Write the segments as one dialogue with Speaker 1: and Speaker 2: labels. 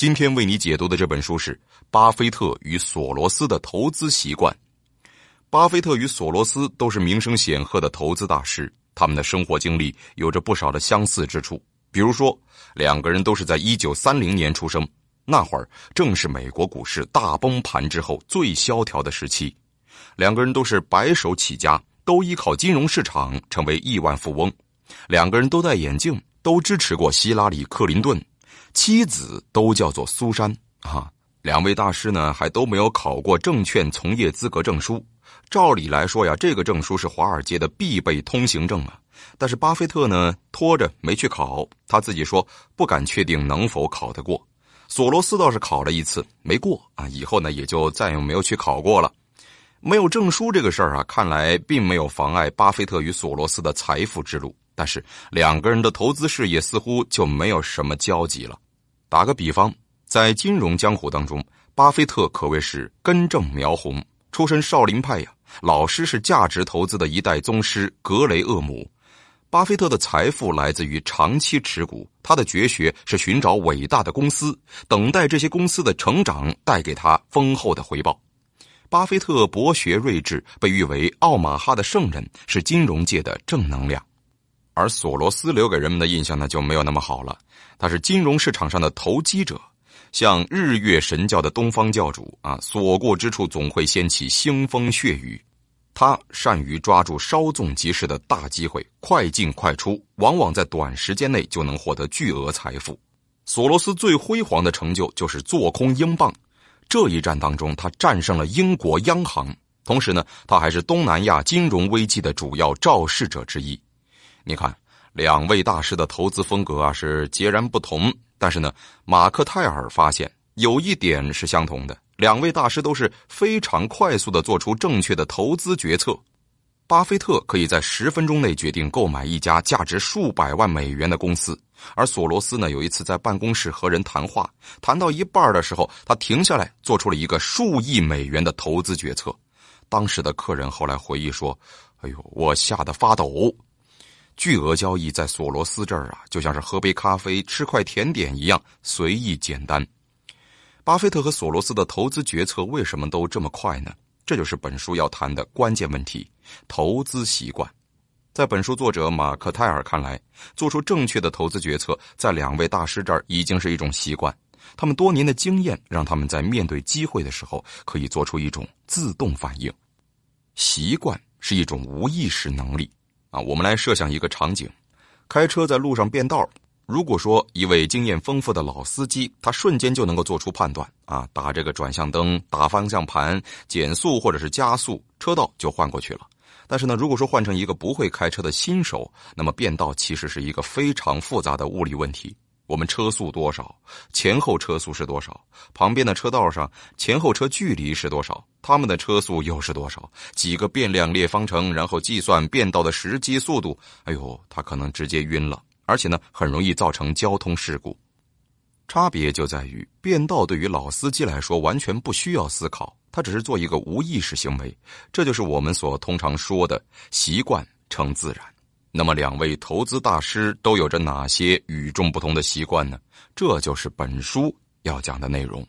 Speaker 1: 今天为你解读的这本书是《巴菲特与索罗斯的投资习惯》。巴菲特与索罗斯都是名声显赫的投资大师，他们的生活经历有着不少的相似之处。比如说，两个人都是在一九三零年出生，那会儿正是美国股市大崩盘之后最萧条的时期。两个人都是白手起家，都依靠金融市场成为亿万富翁。两个人都戴眼镜，都支持过希拉里·克林顿。妻子都叫做苏珊啊，两位大师呢还都没有考过证券从业资格证书。照理来说呀，这个证书是华尔街的必备通行证啊。但是巴菲特呢拖着没去考，他自己说不敢确定能否考得过。索罗斯倒是考了一次，没过啊，以后呢也就再也没有去考过了。没有证书这个事儿啊，看来并没有妨碍巴菲特与索罗斯的财富之路。但是两个人的投资事业似乎就没有什么交集了。打个比方，在金融江湖当中，巴菲特可谓是根正苗红，出身少林派呀，老师是价值投资的一代宗师格雷厄姆。巴菲特的财富来自于长期持股，他的绝学是寻找伟大的公司，等待这些公司的成长带给他丰厚的回报。巴菲特博学睿智，被誉为奥马哈的圣人，是金融界的正能量。而索罗斯留给人们的印象呢就没有那么好了。他是金融市场上的投机者，像日月神教的东方教主啊，所过之处总会掀起腥风血雨。他善于抓住稍纵即逝的大机会，快进快出，往往在短时间内就能获得巨额财富。索罗斯最辉煌的成就就是做空英镑，这一战当中他战胜了英国央行。同时呢，他还是东南亚金融危机的主要肇事者之一。你看，两位大师的投资风格啊是截然不同，但是呢，马克泰尔发现有一点是相同的：两位大师都是非常快速的做出正确的投资决策。巴菲特可以在十分钟内决定购买一家价值数百万美元的公司，而索罗斯呢，有一次在办公室和人谈话，谈到一半的时候，他停下来做出了一个数亿美元的投资决策。当时的客人后来回忆说：“哎呦，我吓得发抖。”巨额交易在索罗斯这儿啊，就像是喝杯咖啡、吃块甜点一样随意简单。巴菲特和索罗斯的投资决策为什么都这么快呢？这就是本书要谈的关键问题——投资习惯。在本书作者马克泰尔看来，做出正确的投资决策，在两位大师这儿已经是一种习惯。他们多年的经验让他们在面对机会的时候，可以做出一种自动反应。习惯是一种无意识能力。啊，我们来设想一个场景：开车在路上变道。如果说一位经验丰富的老司机，他瞬间就能够做出判断，啊，打这个转向灯，打方向盘，减速或者是加速，车道就换过去了。但是呢，如果说换成一个不会开车的新手，那么变道其实是一个非常复杂的物理问题。我们车速多少？前后车速是多少？旁边的车道上前后车距离是多少？他们的车速又是多少？几个变量列方程，然后计算变道的时机、速度。哎呦，他可能直接晕了，而且呢，很容易造成交通事故。差别就在于变道对于老司机来说完全不需要思考，他只是做一个无意识行为。这就是我们所通常说的习惯成自然。那么，两位投资大师都有着哪些与众不同的习惯呢？这就是本书要讲的内容。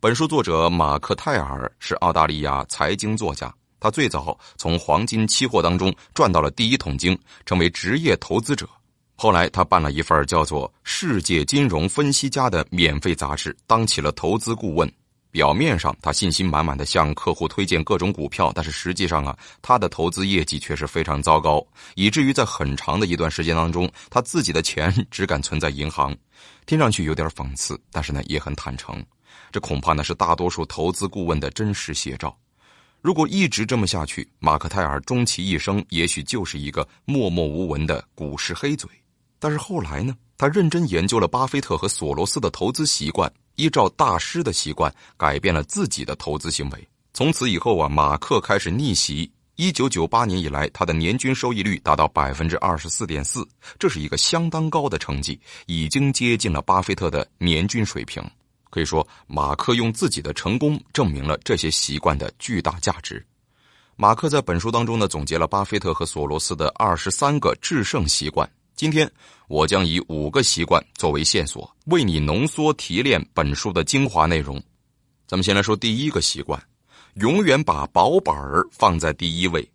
Speaker 1: 本书作者马克泰尔是澳大利亚财经作家，他最早从黄金期货当中赚到了第一桶金，成为职业投资者。后来，他办了一份叫做《世界金融分析家》的免费杂志，当起了投资顾问。表面上，他信心满满的向客户推荐各种股票，但是实际上啊，他的投资业绩却是非常糟糕，以至于在很长的一段时间当中，他自己的钱 只敢存在银行。听上去有点讽刺，但是呢，也很坦诚。这恐怕呢是大多数投资顾问的真实写照。如果一直这么下去，马克泰尔终其一生也许就是一个默默无闻的股市黑嘴。但是后来呢，他认真研究了巴菲特和索罗斯的投资习惯。依照大师的习惯，改变了自己的投资行为。从此以后啊，马克开始逆袭。一九九八年以来，他的年均收益率达到百分之二十四点四，这是一个相当高的成绩，已经接近了巴菲特的年均水平。可以说，马克用自己的成功证明了这些习惯的巨大价值。马克在本书当中呢，总结了巴菲特和索罗斯的二十三个制胜习惯。今天，我将以五个习惯作为线索，为你浓缩提炼本书的精华内容。咱们先来说第一个习惯：永远把保本儿放在第一位。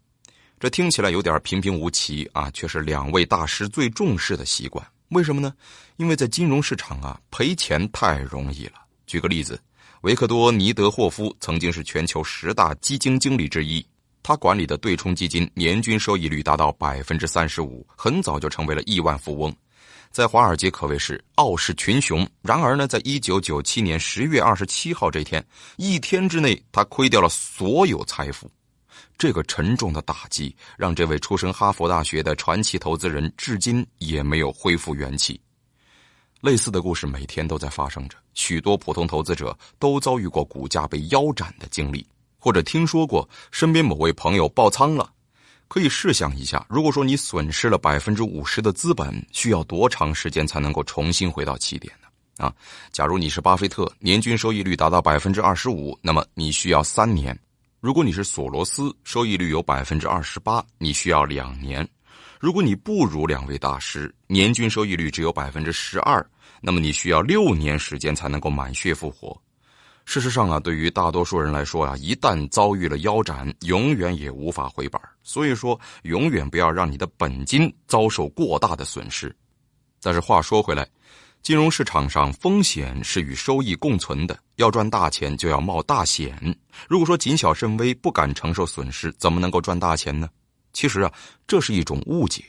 Speaker 1: 这听起来有点平平无奇啊，却是两位大师最重视的习惯。为什么呢？因为在金融市场啊，赔钱太容易了。举个例子，维克多·尼德霍夫曾经是全球十大基金经理之一。他管理的对冲基金年均收益率达到百分之三十五，很早就成为了亿万富翁，在华尔街可谓是傲视群雄。然而呢，在一九九七年十月二十七号这天，一天之内他亏掉了所有财富。这个沉重的打击让这位出身哈佛大学的传奇投资人至今也没有恢复元气。类似的故事每天都在发生着，许多普通投资者都遭遇过股价被腰斩的经历。或者听说过身边某位朋友爆仓了，可以试想一下，如果说你损失了百分之五十的资本，需要多长时间才能够重新回到起点呢？啊，假如你是巴菲特，年均收益率达到百分之二十五，那么你需要三年；如果你是索罗斯，收益率有百分之二十八，你需要两年；如果你不如两位大师，年均收益率只有百分之十二，那么你需要六年时间才能够满血复活。事实上啊，对于大多数人来说啊，一旦遭遇了腰斩，永远也无法回本所以说，永远不要让你的本金遭受过大的损失。但是话说回来，金融市场上风险是与收益共存的，要赚大钱就要冒大险。如果说谨小慎微，不敢承受损失，怎么能够赚大钱呢？其实啊，这是一种误解。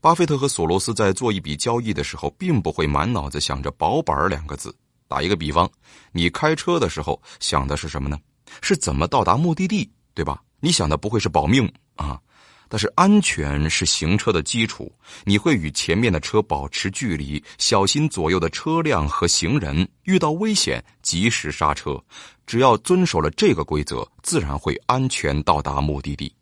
Speaker 1: 巴菲特和索罗斯在做一笔交易的时候，并不会满脑子想着“保本两个字。打一个比方，你开车的时候想的是什么呢？是怎么到达目的地，对吧？你想的不会是保命啊，但是安全是行车的基础。你会与前面的车保持距离，小心左右的车辆和行人，遇到危险及时刹车。只要遵守了这个规则，自然会安全到达目的地。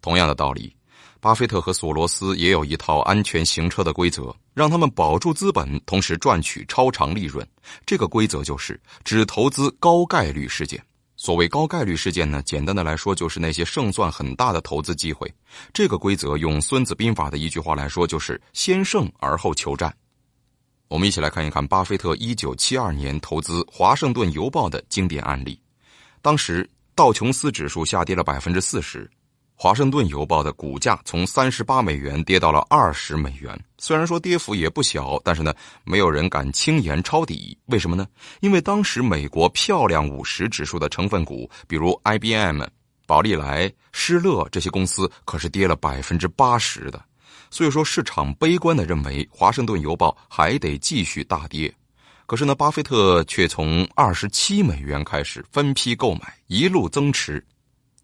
Speaker 1: 同样的道理。巴菲特和索罗斯也有一套安全行车的规则，让他们保住资本，同时赚取超长利润。这个规则就是只投资高概率事件。所谓高概率事件呢，简单的来说就是那些胜算很大的投资机会。这个规则用《孙子兵法》的一句话来说，就是“先胜而后求战”。我们一起来看一看巴菲特一九七二年投资《华盛顿邮报》的经典案例。当时道琼斯指数下跌了百分之四十。华盛顿邮报的股价从三十八美元跌到了二十美元，虽然说跌幅也不小，但是呢，没有人敢轻言抄底。为什么呢？因为当时美国漂亮五十指数的成分股，比如 IBM、宝利来、施乐这些公司可是跌了百分之八十的，所以说市场悲观的认为华盛顿邮报还得继续大跌。可是呢，巴菲特却从二十七美元开始分批购买，一路增持。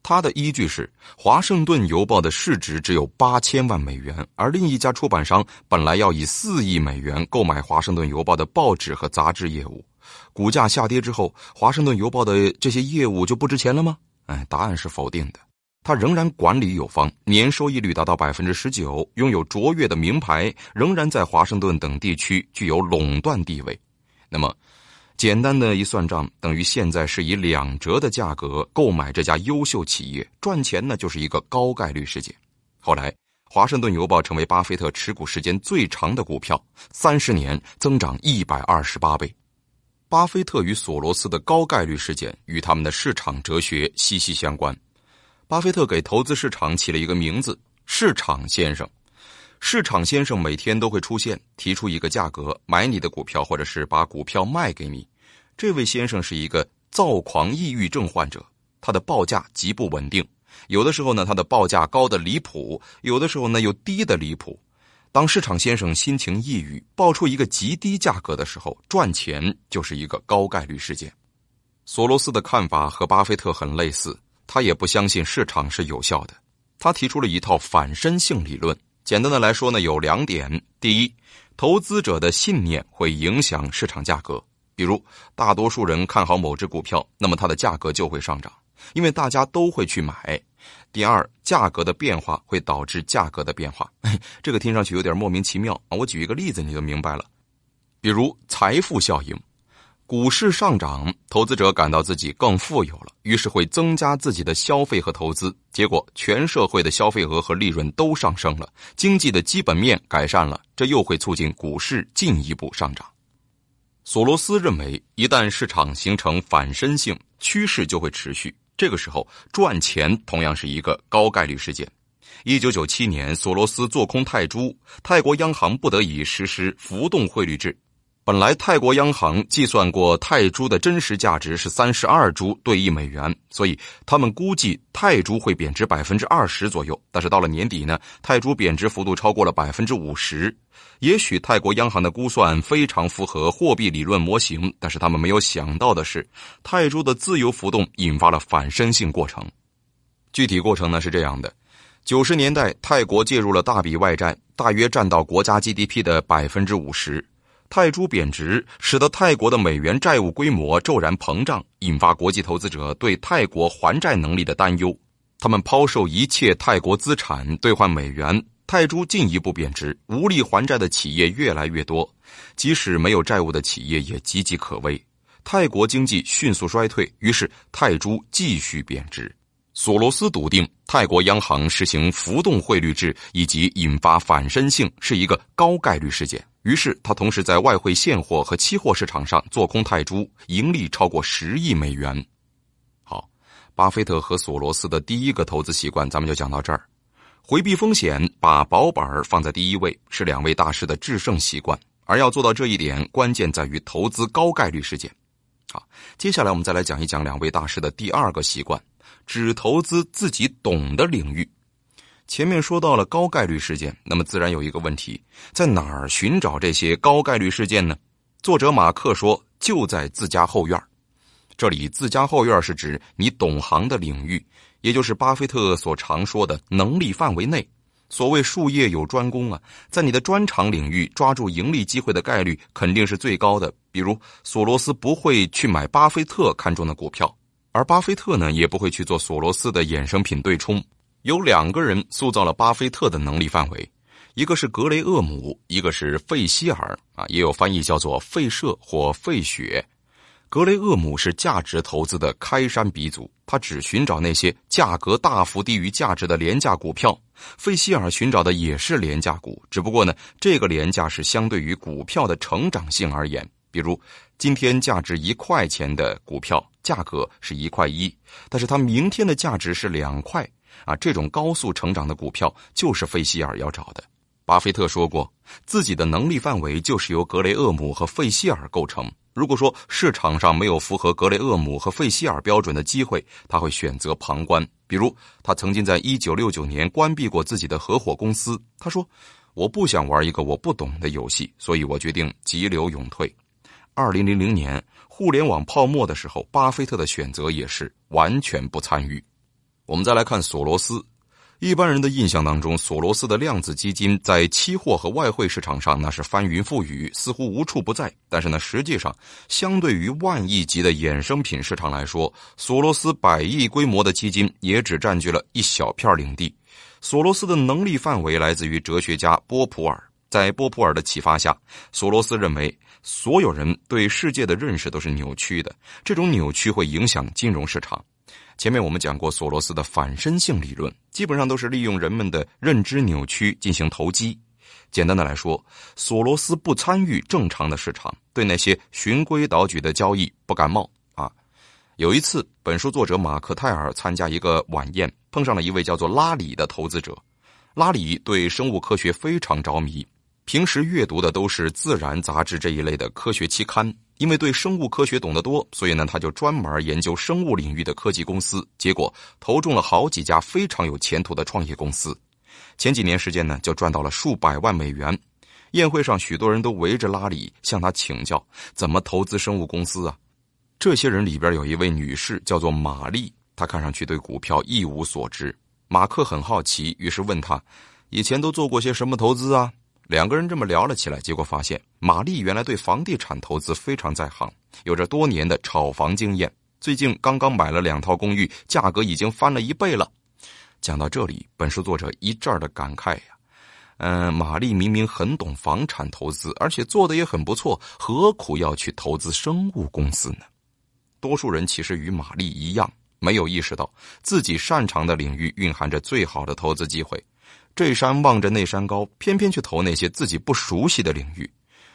Speaker 1: 他的依据是《华盛顿邮报》的市值只有八千万美元，而另一家出版商本来要以四亿美元购买《华盛顿邮报》的报纸和杂志业务。股价下跌之后，《华盛顿邮报》的这些业务就不值钱了吗？哎，答案是否定的。他仍然管理有方，年收益率达到百分之十九，拥有卓越的名牌，仍然在华盛顿等地区具有垄断地位。那么，简单的一算账，等于现在是以两折的价格购买这家优秀企业，赚钱呢就是一个高概率事件。后来，华盛顿邮报成为巴菲特持股时间最长的股票，三十年增长一百二十八倍。巴菲特与索罗斯的高概率事件与他们的市场哲学息息相关。巴菲特给投资市场起了一个名字——市场先生。市场先生每天都会出现，提出一个价格买你的股票，或者是把股票卖给你。这位先生是一个躁狂抑郁症患者，他的报价极不稳定。有的时候呢，他的报价高的离谱；有的时候呢，又低的离谱。当市场先生心情抑郁，报出一个极低价格的时候，赚钱就是一个高概率事件。索罗斯的看法和巴菲特很类似，他也不相信市场是有效的。他提出了一套反身性理论。简单的来说呢，有两点：第一，投资者的信念会影响市场价格。比如，大多数人看好某只股票，那么它的价格就会上涨，因为大家都会去买。第二，价格的变化会导致价格的变化。这个听上去有点莫名其妙啊！我举一个例子你就明白了，比如财富效应，股市上涨，投资者感到自己更富有了。于是会增加自己的消费和投资，结果全社会的消费额和利润都上升了，经济的基本面改善了，这又会促进股市进一步上涨。索罗斯认为，一旦市场形成反身性趋势，就会持续。这个时候赚钱同样是一个高概率事件。一九九七年，索罗斯做空泰铢，泰国央行不得已实施浮动汇率制。本来泰国央行计算过泰铢的真实价值是三十二铢兑一美元，所以他们估计泰铢会贬值百分之二十左右。但是到了年底呢，泰铢贬值幅度超过了百分之五十。也许泰国央行的估算非常符合货币理论模型，但是他们没有想到的是，泰铢的自由浮动引发了反身性过程。具体过程呢是这样的：九十年代泰国介入了大笔外债，大约占到国家 GDP 的百分之五十。泰铢贬值，使得泰国的美元债务规模骤然膨胀，引发国际投资者对泰国还债能力的担忧。他们抛售一切泰国资产，兑换美元。泰铢进一步贬值，无力还债的企业越来越多，即使没有债务的企业也岌岌可危。泰国经济迅速衰退，于是泰铢继续贬值。索罗斯笃定，泰国央行实行浮动汇率制以及引发反身性是一个高概率事件。于是，他同时在外汇现货和期货市场上做空泰铢，盈利超过十亿美元。好，巴菲特和索罗斯的第一个投资习惯，咱们就讲到这儿。回避风险，把保本儿放在第一位，是两位大师的制胜习惯。而要做到这一点，关键在于投资高概率事件。好，接下来我们再来讲一讲两位大师的第二个习惯：只投资自己懂的领域。前面说到了高概率事件，那么自然有一个问题：在哪儿寻找这些高概率事件呢？作者马克说，就在自家后院这里自家后院是指你懂行的领域，也就是巴菲特所常说的能力范围内。所谓术业有专攻啊，在你的专长领域，抓住盈利机会的概率肯定是最高的。比如，索罗斯不会去买巴菲特看中的股票，而巴菲特呢，也不会去做索罗斯的衍生品对冲。有两个人塑造了巴菲特的能力范围，一个是格雷厄姆，一个是费希尔啊，也有翻译叫做费舍或费雪。格雷厄姆是价值投资的开山鼻祖，他只寻找那些价格大幅低于价值的廉价股票。费希尔寻找的也是廉价股，只不过呢，这个廉价是相对于股票的成长性而言。比如，今天价值一块钱的股票价格是一块一，但是它明天的价值是两块。啊，这种高速成长的股票就是费希尔要找的。巴菲特说过，自己的能力范围就是由格雷厄姆和费希尔构成。如果说市场上没有符合格雷厄姆和费希尔标准的机会，他会选择旁观。比如，他曾经在一九六九年关闭过自己的合伙公司。他说：“我不想玩一个我不懂的游戏，所以我决定急流勇退二零零零年互联网泡沫的时候，巴菲特的选择也是完全不参与。我们再来看索罗斯。一般人的印象当中，索罗斯的量子基金在期货和外汇市场上那是翻云覆雨，似乎无处不在。但是呢，实际上，相对于万亿级的衍生品市场来说，索罗斯百亿规模的基金也只占据了一小片领地。索罗斯的能力范围来自于哲学家波普尔。在波普尔的启发下，索罗斯认为，所有人对世界的认识都是扭曲的，这种扭曲会影响金融市场。前面我们讲过索罗斯的反身性理论，基本上都是利用人们的认知扭曲进行投机。简单的来说，索罗斯不参与正常的市场，对那些循规蹈矩的交易不感冒。啊，有一次，本书作者马克泰尔参加一个晚宴，碰上了一位叫做拉里的投资者。拉里对生物科学非常着迷。平时阅读的都是《自然》杂志这一类的科学期刊，因为对生物科学懂得多，所以呢，他就专门研究生物领域的科技公司。结果投中了好几家非常有前途的创业公司，前几年时间呢，就赚到了数百万美元。宴会上，许多人都围着拉里向他请教怎么投资生物公司啊。这些人里边有一位女士叫做玛丽，她看上去对股票一无所知。马克很好奇，于是问他：“以前都做过些什么投资啊？”两个人这么聊了起来，结果发现玛丽原来对房地产投资非常在行，有着多年的炒房经验。最近刚刚买了两套公寓，价格已经翻了一倍了。讲到这里，本书作者一阵儿的感慨呀。嗯，玛丽明明很懂房产投资，而且做的也很不错，何苦要去投资生物公司呢？多数人其实与玛丽一样，没有意识到自己擅长的领域蕴含着最好的投资机会。这山望着那山高，偏偏去投那些自己不熟悉的领域。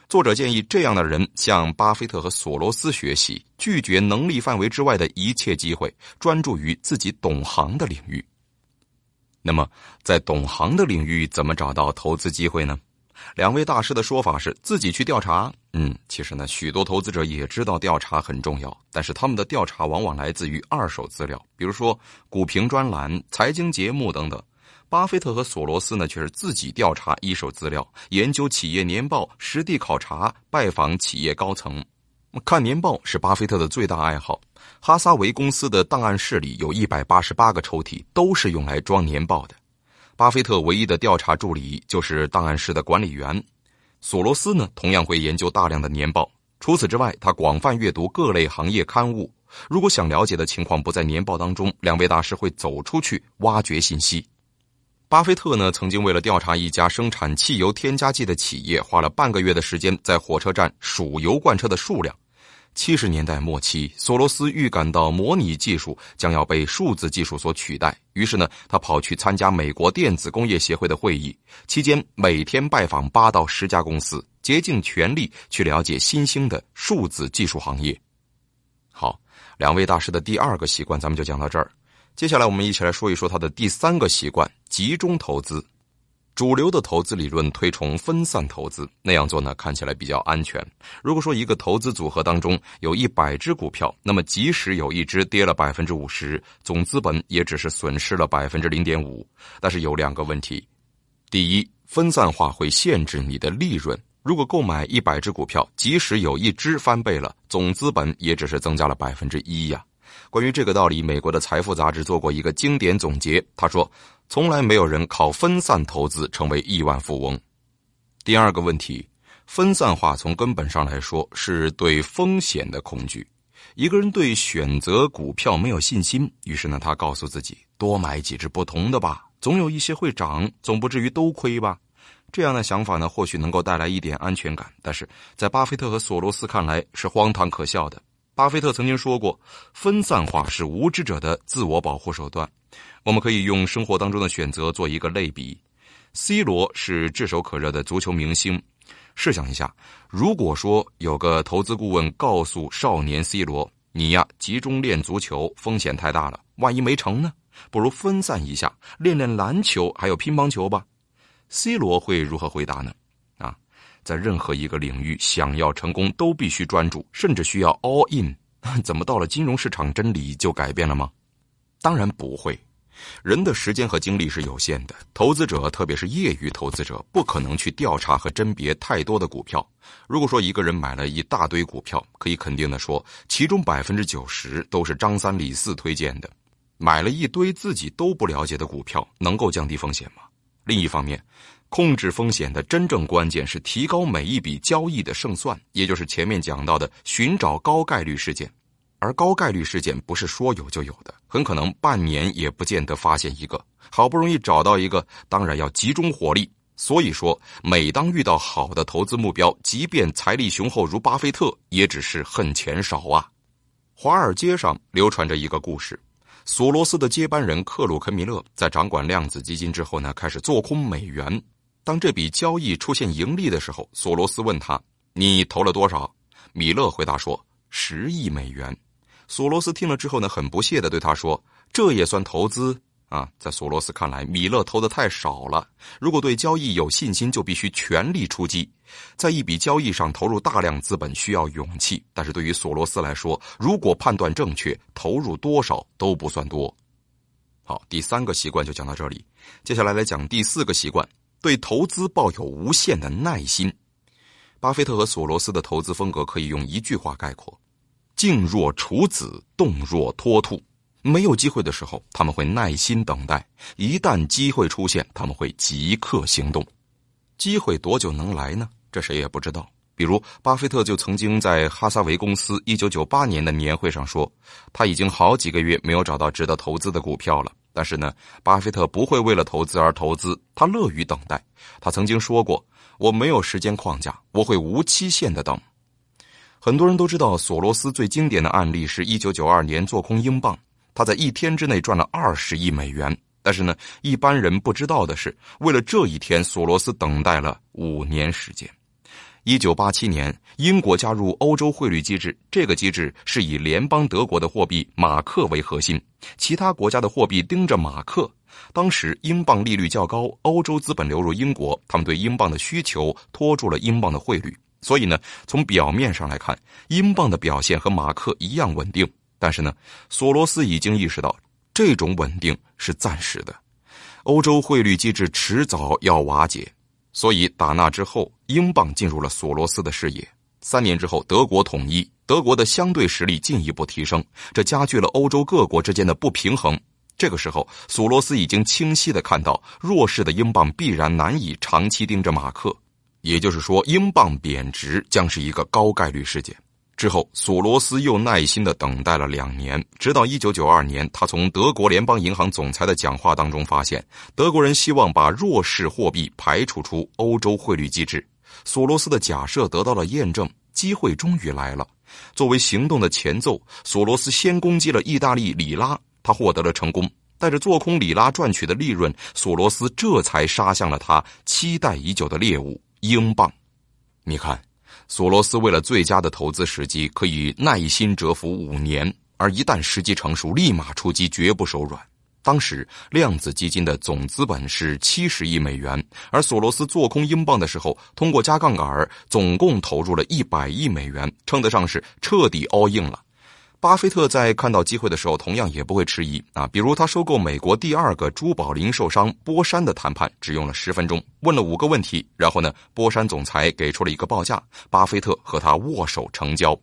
Speaker 1: 作者建议这样的人向巴菲特和索罗斯学习，拒绝能力范围之外的一切机会，专注于自己懂行的领域。那么，在懂行的领域怎么找到投资机会呢？两位大师的说法是自己去调查。嗯，其实呢，许多投资者也知道调查很重要，但是他们的调查往往来自于二手资料，比如说股评专栏、财经节目等等。巴菲特和索罗斯呢，却是自己调查一手资料，研究企业年报，实地考察，拜访企业高层。看年报是巴菲特的最大爱好。哈撒韦公司的档案室里有一百八十八个抽屉，都是用来装年报的。巴菲特唯一的调查助理就是档案室的管理员。索罗斯呢，同样会研究大量的年报。除此之外，他广泛阅读各类行业刊物。如果想了解的情况不在年报当中，两位大师会走出去挖掘信息。巴菲特呢，曾经为了调查一家生产汽油添加剂的企业，花了半个月的时间在火车站数油罐车的数量。七十年代末期，索罗斯预感到模拟技术将要被数字技术所取代，于是呢，他跑去参加美国电子工业协会的会议，期间每天拜访八到十家公司，竭尽全力去了解新兴的数字技术行业。好，两位大师的第二个习惯，咱们就讲到这儿。接下来，我们一起来说一说他的第三个习惯：集中投资。主流的投资理论推崇分散投资，那样做呢看起来比较安全。如果说一个投资组合当中有一百只股票，那么即使有一只跌了百分之五十，总资本也只是损失了百分之零点五。但是有两个问题：第一，分散化会限制你的利润。如果购买一百只股票，即使有一只翻倍了，总资本也只是增加了百分之一呀。关于这个道理，美国的《财富》杂志做过一个经典总结。他说：“从来没有人靠分散投资成为亿万富翁。”第二个问题，分散化从根本上来说是对风险的恐惧。一个人对选择股票没有信心，于是呢，他告诉自己：“多买几只不同的吧，总有一些会涨，总不至于都亏吧。”这样的想法呢，或许能够带来一点安全感，但是在巴菲特和索罗斯看来是荒唐可笑的。巴菲特曾经说过，分散化是无知者的自我保护手段。我们可以用生活当中的选择做一个类比。C 罗是炙手可热的足球明星，试想一下，如果说有个投资顾问告诉少年 C 罗：“你呀，集中练足球风险太大了，万一没成呢？不如分散一下，练练篮球还有乒乓球吧。”C 罗会如何回答呢？在任何一个领域，想要成功都必须专注，甚至需要 all in。怎么到了金融市场，真理就改变了吗？当然不会。人的时间和精力是有限的，投资者，特别是业余投资者，不可能去调查和甄别太多的股票。如果说一个人买了一大堆股票，可以肯定的说，其中百分之九十都是张三李四推荐的。买了一堆自己都不了解的股票，能够降低风险吗？另一方面。控制风险的真正关键是提高每一笔交易的胜算，也就是前面讲到的寻找高概率事件。而高概率事件不是说有就有的，很可能半年也不见得发现一个。好不容易找到一个，当然要集中火力。所以说，每当遇到好的投资目标，即便财力雄厚如巴菲特，也只是恨钱少啊。华尔街上流传着一个故事，索罗斯的接班人克鲁克米勒在掌管量子基金之后呢，开始做空美元。当这笔交易出现盈利的时候，索罗斯问他：“你投了多少？”米勒回答说：“十亿美元。”索罗斯听了之后呢，很不屑的对他说：“这也算投资啊？”在索罗斯看来，米勒投的太少了。如果对交易有信心，就必须全力出击。在一笔交易上投入大量资本需要勇气，但是对于索罗斯来说，如果判断正确，投入多少都不算多。好，第三个习惯就讲到这里，接下来来讲第四个习惯。对投资抱有无限的耐心，巴菲特和索罗斯的投资风格可以用一句话概括：静若处子，动若脱兔。没有机会的时候，他们会耐心等待；一旦机会出现，他们会即刻行动。机会多久能来呢？这谁也不知道。比如，巴菲特就曾经在哈萨维公司一九九八年的年会上说，他已经好几个月没有找到值得投资的股票了。但是呢，巴菲特不会为了投资而投资，他乐于等待。他曾经说过：“我没有时间框架，我会无期限的等。”很多人都知道，索罗斯最经典的案例是一九九二年做空英镑，他在一天之内赚了二十亿美元。但是呢，一般人不知道的是，为了这一天，索罗斯等待了五年时间。一九八七年，英国加入欧洲汇率机制。这个机制是以联邦德国的货币马克为核心，其他国家的货币盯着马克。当时英镑利率较高，欧洲资本流入英国，他们对英镑的需求拖住了英镑的汇率。所以呢，从表面上来看，英镑的表现和马克一样稳定。但是呢，索罗斯已经意识到这种稳定是暂时的，欧洲汇率机制迟早要瓦解。所以打那之后。英镑进入了索罗斯的视野。三年之后，德国统一，德国的相对实力进一步提升，这加剧了欧洲各国之间的不平衡。这个时候，索罗斯已经清晰的看到，弱势的英镑必然难以长期盯着马克，也就是说，英镑贬值将是一个高概率事件。之后，索罗斯又耐心的等待了两年，直到一九九二年，他从德国联邦银行总裁的讲话当中发现，德国人希望把弱势货币排除出欧洲汇率机制。索罗斯的假设得到了验证，机会终于来了。作为行动的前奏，索罗斯先攻击了意大利里拉，他获得了成功。带着做空里拉赚取的利润，索罗斯这才杀向了他期待已久的猎物——英镑。你看，索罗斯为了最佳的投资时机，可以耐心蛰伏五年，而一旦时机成熟，立马出击，绝不手软。当时，量子基金的总资本是七十亿美元，而索罗斯做空英镑的时候，通过加杠杆总共投入了一百亿美元，称得上是彻底 all in 了。巴菲特在看到机会的时候，同样也不会迟疑啊！比如他收购美国第二个珠宝零售商波山的谈判，只用了十分钟，问了五个问题，然后呢，波山总裁给出了一个报价，巴菲特和他握手成交。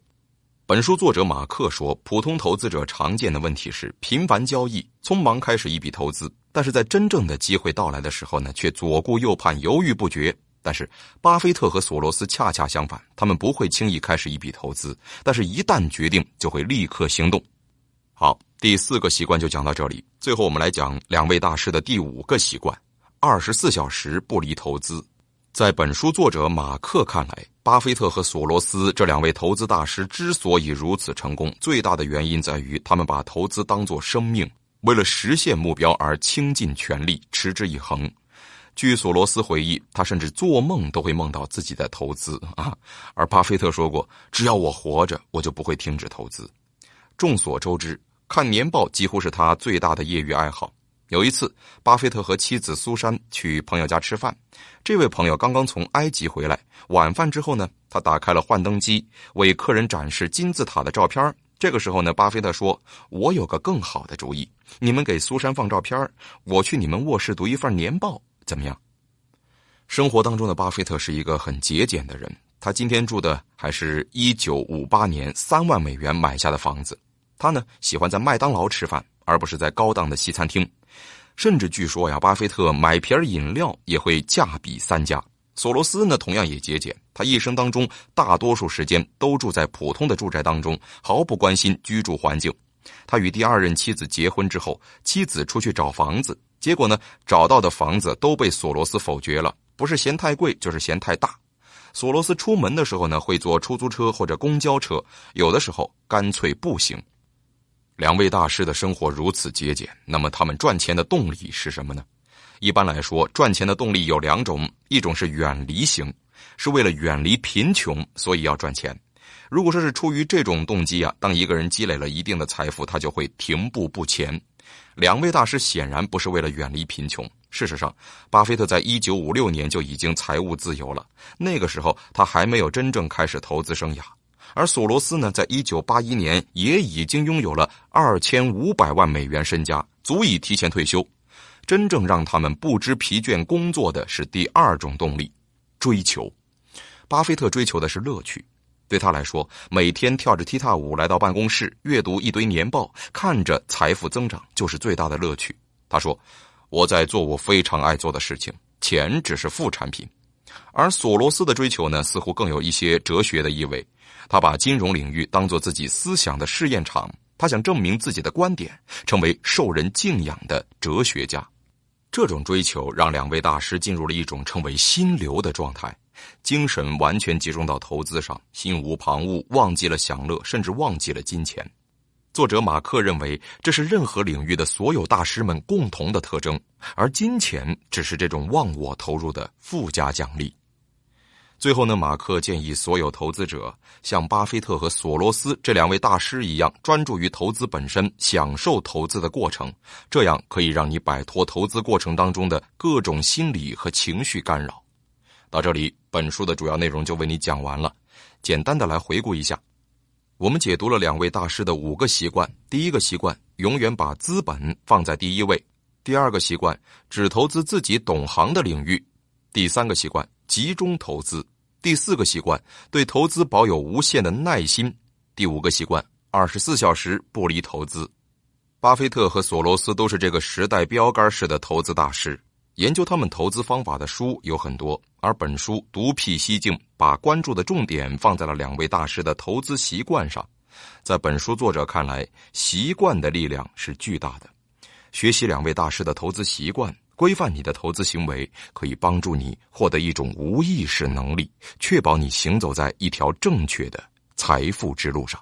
Speaker 1: 本书作者马克说，普通投资者常见的问题是频繁交易、匆忙开始一笔投资，但是在真正的机会到来的时候呢，却左顾右盼、犹豫不决。但是，巴菲特和索罗斯恰恰相反，他们不会轻易开始一笔投资，但是一旦决定，就会立刻行动。好，第四个习惯就讲到这里。最后，我们来讲两位大师的第五个习惯：二十四小时不离投资。在本书作者马克看来，巴菲特和索罗斯这两位投资大师之所以如此成功，最大的原因在于他们把投资当作生命，为了实现目标而倾尽全力，持之以恒。据索罗斯回忆，他甚至做梦都会梦到自己在投资啊。而巴菲特说过：“只要我活着，我就不会停止投资。”众所周知，看年报几乎是他最大的业余爱好。有一次，巴菲特和妻子苏珊去朋友家吃饭。这位朋友刚刚从埃及回来。晚饭之后呢，他打开了幻灯机，为客人展示金字塔的照片。这个时候呢，巴菲特说：“我有个更好的主意，你们给苏珊放照片，我去你们卧室读一份年报，怎么样？”生活当中的巴菲特是一个很节俭的人。他今天住的还是一九五八年三万美元买下的房子。他呢，喜欢在麦当劳吃饭，而不是在高档的西餐厅。甚至据说呀，巴菲特买瓶饮料也会价比三家。索罗斯呢，同样也节俭。他一生当中大多数时间都住在普通的住宅当中，毫不关心居住环境。他与第二任妻子结婚之后，妻子出去找房子，结果呢，找到的房子都被索罗斯否决了，不是嫌太贵，就是嫌太大。索罗斯出门的时候呢，会坐出租车或者公交车，有的时候干脆步行。两位大师的生活如此节俭，那么他们赚钱的动力是什么呢？一般来说，赚钱的动力有两种，一种是远离型，是为了远离贫穷，所以要赚钱。如果说是出于这种动机啊，当一个人积累了一定的财富，他就会停步不前。两位大师显然不是为了远离贫穷。事实上，巴菲特在一九五六年就已经财务自由了，那个时候他还没有真正开始投资生涯。而索罗斯呢，在一九八一年也已经拥有了二千五百万美元身家，足以提前退休。真正让他们不知疲倦工作的是第二种动力——追求。巴菲特追求的是乐趣，对他来说，每天跳着踢踏舞来到办公室，阅读一堆年报，看着财富增长，就是最大的乐趣。他说：“我在做我非常爱做的事情，钱只是副产品。”而索罗斯的追求呢，似乎更有一些哲学的意味。他把金融领域当做自己思想的试验场，他想证明自己的观点，成为受人敬仰的哲学家。这种追求让两位大师进入了一种称为“心流”的状态，精神完全集中到投资上，心无旁骛，忘记了享乐，甚至忘记了金钱。作者马克认为，这是任何领域的所有大师们共同的特征，而金钱只是这种忘我投入的附加奖励。最后呢，马克建议所有投资者像巴菲特和索罗斯这两位大师一样，专注于投资本身，享受投资的过程，这样可以让你摆脱投资过程当中的各种心理和情绪干扰。到这里，本书的主要内容就为你讲完了。简单的来回顾一下。我们解读了两位大师的五个习惯：第一个习惯，永远把资本放在第一位；第二个习惯，只投资自己懂行的领域；第三个习惯，集中投资；第四个习惯，对投资保有无限的耐心；第五个习惯，二十四小时不离投资。巴菲特和索罗斯都是这个时代标杆式的投资大师。研究他们投资方法的书有很多，而本书独辟蹊径，把关注的重点放在了两位大师的投资习惯上。在本书作者看来，习惯的力量是巨大的。学习两位大师的投资习惯，规范你的投资行为，可以帮助你获得一种无意识能力，确保你行走在一条正确的财富之路上。